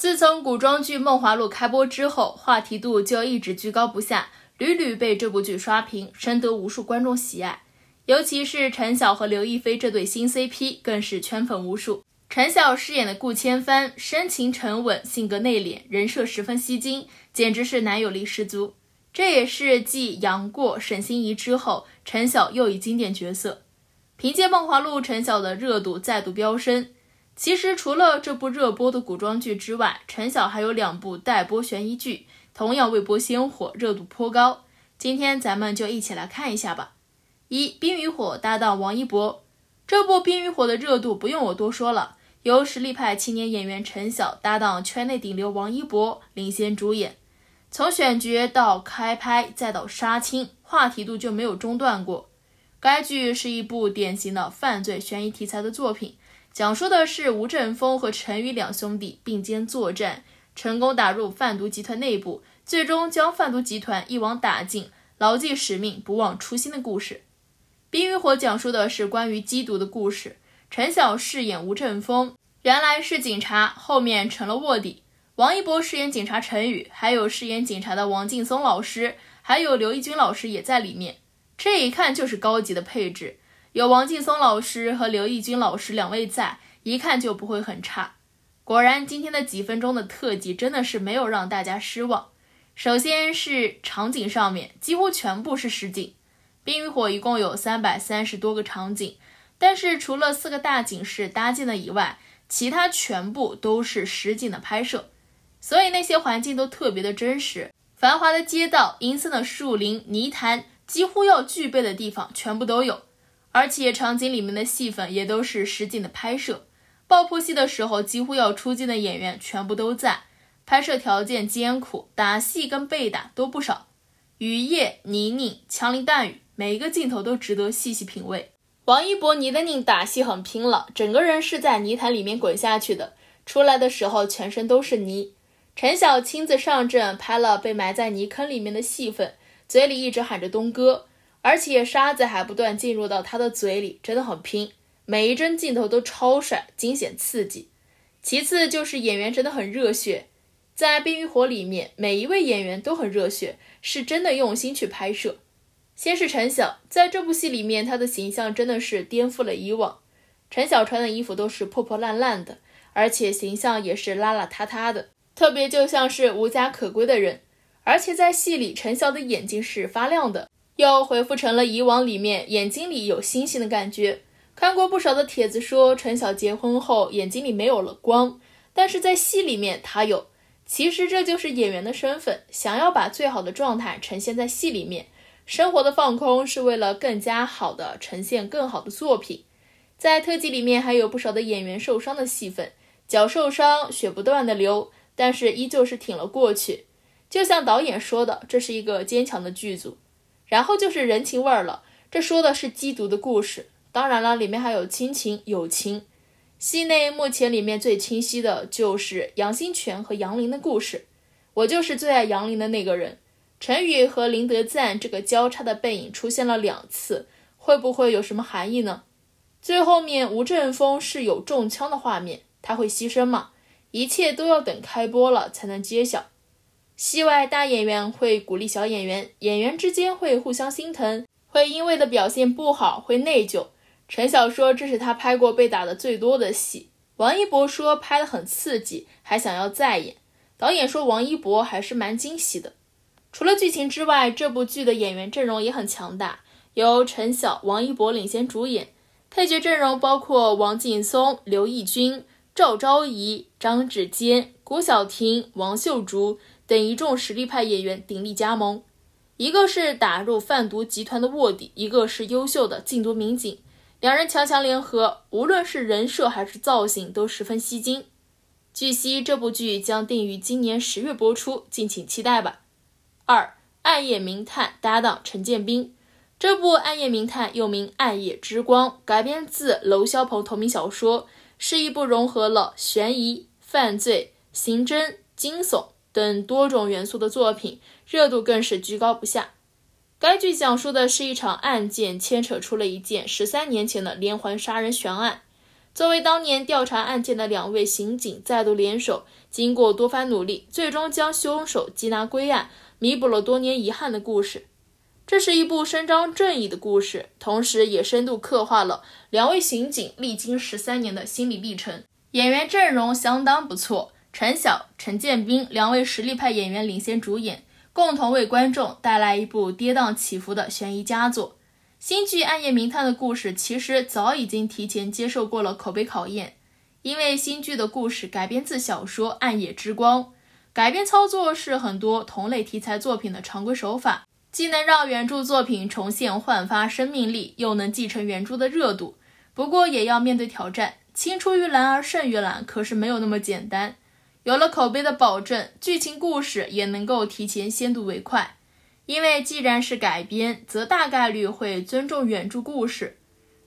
自从古装剧《梦华录》开播之后，话题度就一直居高不下，屡屡被这部剧刷屏，深得无数观众喜爱。尤其是陈晓和刘亦菲这对新 CP，更是圈粉无数。陈晓饰演的顾千帆深情沉稳，性格内敛，人设十分吸睛，简直是男友力十足。这也是继杨过、沈心怡之后，陈晓又一经典角色。凭借《梦华录》，陈晓的热度再度飙升。其实除了这部热播的古装剧之外，陈晓还有两部待播悬疑剧，同样未播先火，热度颇高。今天咱们就一起来看一下吧。一《冰与火》搭档王一博，这部《冰与火》的热度不用我多说了，由实力派青年演员陈晓搭档圈内顶流王一博领衔主演，从选角到开拍再到杀青，话题度就没有中断过。该剧是一部典型的犯罪悬疑题材的作品。讲述的是吴振峰和陈宇两兄弟并肩作战，成功打入贩毒集团内部，最终将贩毒集团一网打尽，牢记使命，不忘初心的故事。《冰与火》讲述的是关于缉毒的故事。陈晓饰演吴振峰，原来是警察，后面成了卧底。王一博饰演警察陈宇，还有饰演警察的王劲松老师，还有刘奕君老师也在里面。这一看就是高级的配置。有王劲松老师和刘义君老师两位在，一看就不会很差。果然，今天的几分钟的特技真的是没有让大家失望。首先是场景上面几乎全部是实景，《冰与火》一共有三百三十多个场景，但是除了四个大景是搭建的以外，其他全部都是实景的拍摄，所以那些环境都特别的真实。繁华的街道、阴森的树林、泥潭，几乎要具备的地方全部都有。而且场景里面的戏份也都是实景的拍摄，爆破戏的时候几乎要出镜的演员全部都在。拍摄条件艰苦，打戏跟被打都不少。雨夜泥泞，枪林弹雨，每一个镜头都值得细细品味。王一博泥泞打戏很拼了，整个人是在泥潭里面滚下去的，出来的时候全身都是泥。陈晓亲自上阵拍了被埋在泥坑里面的戏份，嘴里一直喊着东哥。而且沙子还不断进入到他的嘴里，真的很拼。每一帧镜头都超帅，惊险刺激。其次就是演员真的很热血，在《冰与火》里面，每一位演员都很热血，是真的用心去拍摄。先是陈晓，在这部戏里面，他的形象真的是颠覆了以往。陈晓穿的衣服都是破破烂烂的，而且形象也是邋邋遢遢的，特别就像是无家可归的人。而且在戏里，陈晓的眼睛是发亮的。又回复成了以往，里面眼睛里有星星的感觉。看过不少的帖子说陈晓结婚后眼睛里没有了光，但是在戏里面他有。其实这就是演员的身份，想要把最好的状态呈现在戏里面。生活的放空是为了更加好的呈现更好的作品。在特技里面还有不少的演员受伤的戏份，脚受伤血不断的流，但是依旧是挺了过去。就像导演说的，这是一个坚强的剧组。然后就是人情味儿了，这说的是缉毒的故事。当然了，里面还有亲情、友情。戏内目前里面最清晰的就是杨新泉和杨林的故事，我就是最爱杨林的那个人。陈宇和林德赞这个交叉的背影出现了两次，会不会有什么含义呢？最后面吴振峰是有中枪的画面，他会牺牲吗？一切都要等开播了才能揭晓。戏外大演员会鼓励小演员，演员之间会互相心疼，会因为的表现不好会内疚。陈晓说这是他拍过被打的最多的戏。王一博说拍的很刺激，还想要再演。导演说王一博还是蛮惊喜的。除了剧情之外，这部剧的演员阵容也很强大，由陈晓、王一博领衔主演，配角阵容包括王劲松、刘奕君、赵昭仪、张芷坚、古晓婷、王秀竹。等一众实力派演员鼎力加盟，一个是打入贩毒集团的卧底，一个是优秀的禁毒民警，两人强强联合，无论是人设还是造型都十分吸睛。据悉，这部剧将定于今年十月播出，敬请期待吧。二《暗夜名探》搭档陈建斌，这部《暗夜名探》又名《暗夜之光》，改编自娄潇鹏同名小说，是一部融合了悬疑、犯罪、刑侦、惊悚。等多种元素的作品热度更是居高不下。该剧讲述的是一场案件牵扯出了一件十三年前的连环杀人悬案。作为当年调查案件的两位刑警再度联手，经过多番努力，最终将凶手缉拿归案，弥补了多年遗憾的故事。这是一部伸张正义的故事，同时也深度刻画了两位刑警历经十三年的心理历程。演员阵容相当不错。陈晓、陈建斌两位实力派演员领衔主演，共同为观众带来一部跌宕起伏的悬疑佳作。新剧《暗夜名探》的故事其实早已经提前接受过了口碑考验，因为新剧的故事改编自小说《暗夜之光》，改编操作是很多同类题材作品的常规手法，既能让原著作品重现焕发生命力，又能继承原著的热度。不过也要面对挑战，青出于蓝而胜于蓝，可是没有那么简单。有了口碑的保证，剧情故事也能够提前先睹为快。因为既然是改编，则大概率会尊重原著故事。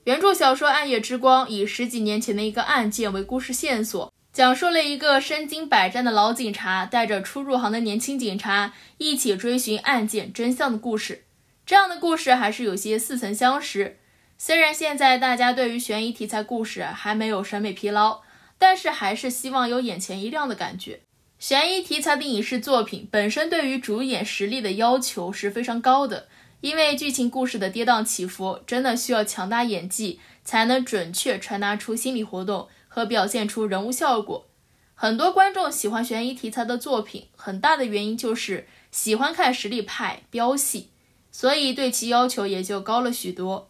原著小说《暗夜之光》以十几年前的一个案件为故事线索，讲述了一个身经百战的老警察带着初入行的年轻警察一起追寻案件真相的故事。这样的故事还是有些似曾相识。虽然现在大家对于悬疑题材故事还没有审美疲劳。但是还是希望有眼前一亮的感觉。悬疑题材的影视作品本身对于主演实力的要求是非常高的，因为剧情故事的跌宕起伏真的需要强大演技才能准确传达出心理活动和表现出人物效果。很多观众喜欢悬疑题材的作品，很大的原因就是喜欢看实力派飙戏，所以对其要求也就高了许多。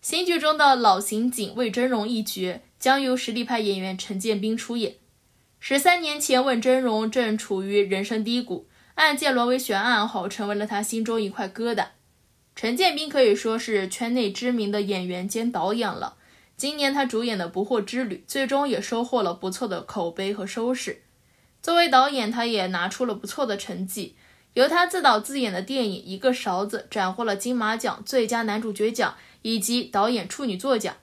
新剧中的老刑警魏峥嵘一角将由实力派演员陈建斌出演。十三年前，问峥嵘正处于人生低谷，案件沦为悬案后，成为了他心中一块疙瘩。陈建斌可以说是圈内知名的演员兼导演了。今年他主演的《不惑之旅》最终也收获了不错的口碑和收视。作为导演，他也拿出了不错的成绩。由他自导自演的电影《一个勺子》斩获了金马奖最佳男主角奖以及导演处女作奖。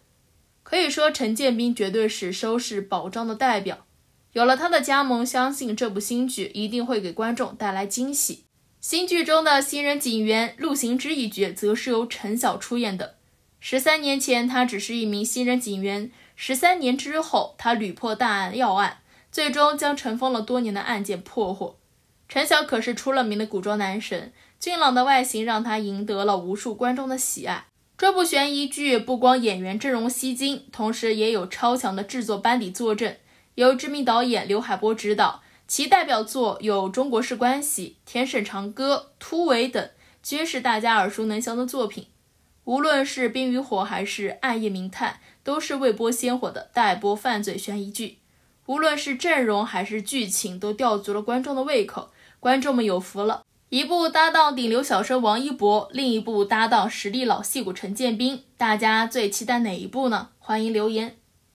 可以说，陈建斌绝对是收视保障的代表。有了他的加盟，相信这部新剧一定会给观众带来惊喜。新剧中的新人警员陆行知一角，则是由陈晓出演的。十三年前，他只是一名新人警员；十三年之后，他屡破大案要案，最终将尘封了多年的案件破获。陈晓可是出了名的古装男神，俊朗的外形让他赢得了无数观众的喜爱。这部悬疑剧不光演员阵容吸睛，同时也有超强的制作班底坐镇，由知名导演刘海波执导，其代表作有《中国式关系》《天盛长歌》《突围》等，均是大家耳熟能详的作品。无论是《冰与火》还是《暗夜明探》，都是未播先火的待播犯罪悬疑剧。无论是阵容还是剧情，都吊足了观众的胃口，观众们有福了。一部搭档顶流小生王一博，另一部搭档实力老戏骨陈建斌，大家最期待哪一部呢？欢迎留言。